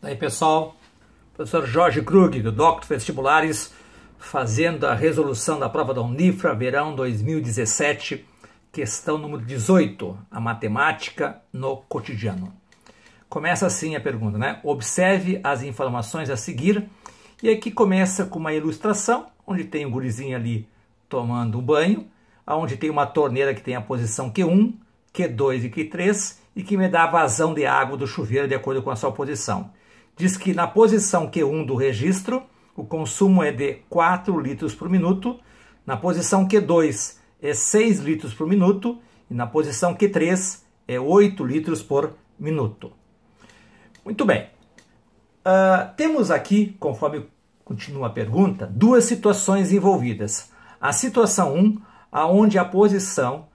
Daí, pessoal, professor Jorge Krug, do Doctor Vestibulares, fazendo a resolução da prova da Unifra, verão 2017, questão número 18, a matemática no cotidiano. Começa assim a pergunta, né? Observe as informações a seguir, e aqui começa com uma ilustração, onde tem um gurizinho ali tomando um banho, onde tem uma torneira que tem a posição Q1, Q2 e Q3, e que me dá a vazão de água do chuveiro de acordo com a sua posição diz que na posição Q1 do registro, o consumo é de 4 litros por minuto, na posição Q2 é 6 litros por minuto e na posição Q3 é 8 litros por minuto. Muito bem. Uh, temos aqui, conforme continua a pergunta, duas situações envolvidas. A situação 1, aonde a posição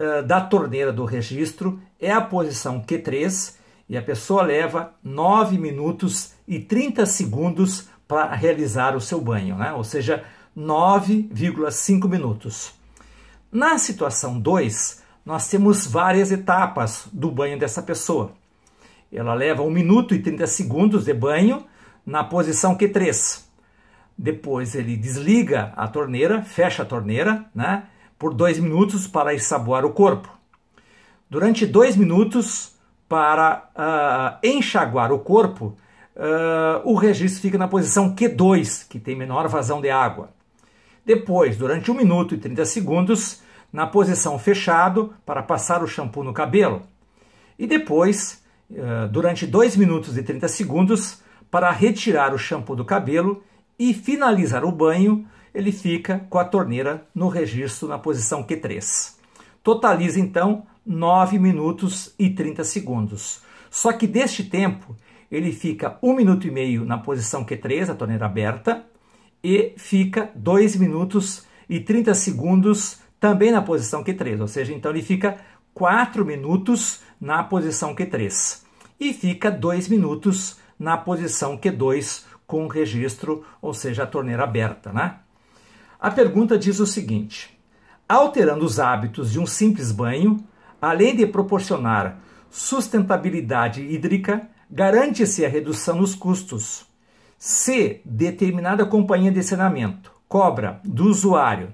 uh, da torneira do registro é a posição Q3 e a pessoa leva 9 minutos e 30 segundos para realizar o seu banho, né? ou seja, 9,5 minutos. Na situação 2, nós temos várias etapas do banho dessa pessoa. Ela leva 1 minuto e 30 segundos de banho na posição Q3. Depois ele desliga a torneira, fecha a torneira, né? Por 2 minutos para ensaboar o corpo. Durante 2 minutos, para uh, enxaguar o corpo, uh, o registro fica na posição Q2, que tem menor vazão de água. Depois, durante 1 minuto e 30 segundos, na posição fechado, para passar o shampoo no cabelo. E depois, uh, durante 2 minutos e 30 segundos, para retirar o shampoo do cabelo e finalizar o banho, ele fica com a torneira no registro na posição Q3. Totaliza então 9 minutos e 30 segundos. Só que deste tempo, ele fica 1 minuto e meio na posição Q3, a torneira aberta, e fica 2 minutos e 30 segundos também na posição Q3, ou seja, então ele fica 4 minutos na posição Q3 e fica 2 minutos na posição Q2 com registro, ou seja, a torneira aberta. Né? A pergunta diz o seguinte: alterando os hábitos de um simples banho, além de proporcionar sustentabilidade hídrica, garante-se a redução nos custos. Se determinada companhia de saneamento cobra do usuário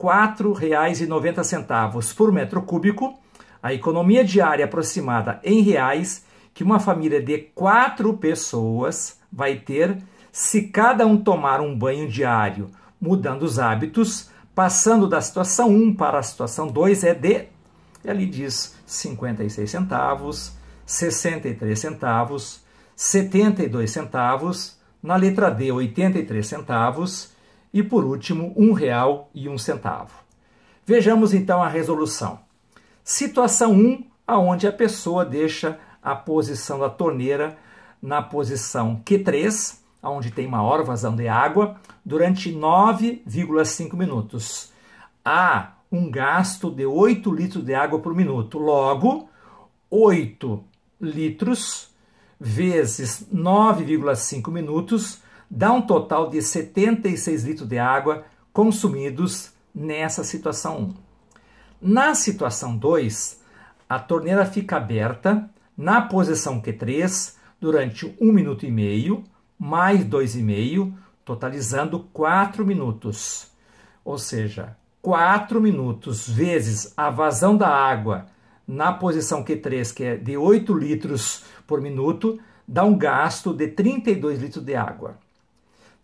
R$ 4,90 por metro cúbico, a economia diária aproximada em reais que uma família de quatro pessoas vai ter se cada um tomar um banho diário, mudando os hábitos, passando da situação 1 para a situação 2 é de e ali diz 56 centavos, 63 centavos, 72 centavos, na letra D, 83 centavos e, por último, um real e um centavo. Vejamos então a resolução. Situação 1, aonde a pessoa deixa a posição da torneira na posição Q3, onde tem maior vazão de água, durante 9,5 minutos. A um gasto de 8 litros de água por minuto. Logo, 8 litros vezes 9,5 minutos dá um total de 76 litros de água consumidos nessa situação 1. Na situação 2, a torneira fica aberta na posição Q3 durante 1 minuto e meio, mais 2,5, totalizando 4 minutos. Ou seja, 4 minutos vezes a vazão da água na posição Q3, que é de 8 litros por minuto, dá um gasto de 32 litros de água.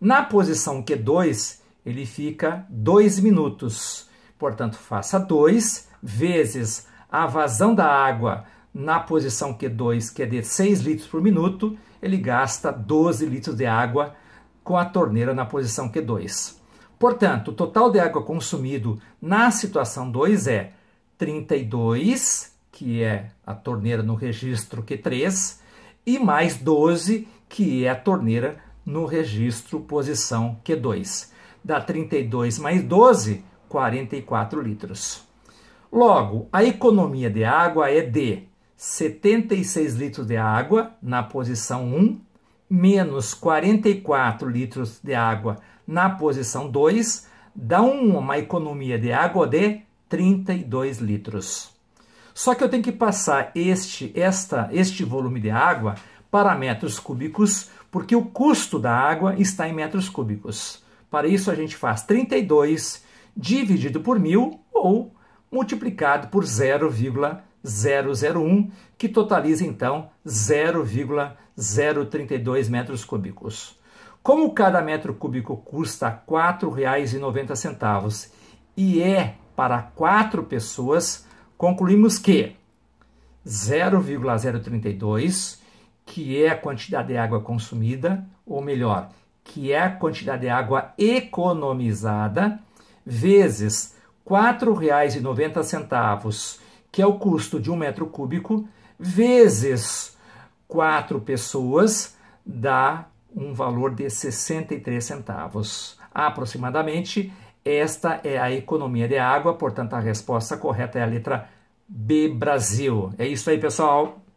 Na posição Q2, ele fica 2 minutos. Portanto, faça 2 vezes a vazão da água na posição Q2, que é de 6 litros por minuto, ele gasta 12 litros de água com a torneira na posição Q2. Portanto, o total de água consumido na situação 2 é 32, que é a torneira no registro Q3, é e mais 12, que é a torneira no registro posição Q2. É Dá 32 mais 12, 44 litros. Logo, a economia de água é de 76 litros de água na posição 1, menos 44 litros de água na posição 2, dá uma economia de água de 32 litros. Só que eu tenho que passar este, esta, este volume de água para metros cúbicos, porque o custo da água está em metros cúbicos. Para isso, a gente faz 32 dividido por mil ou multiplicado por 0,001, que totaliza então 0,032 metros cúbicos. Como cada metro cúbico custa R$ 4,90 e é para quatro pessoas, concluímos que 0,032, que é a quantidade de água consumida, ou melhor, que é a quantidade de água economizada, vezes R$ 4,90, que é o custo de um metro cúbico, vezes quatro pessoas, dá um valor de 63 centavos. Aproximadamente, esta é a economia de água, portanto, a resposta correta é a letra B, Brasil. É isso aí, pessoal.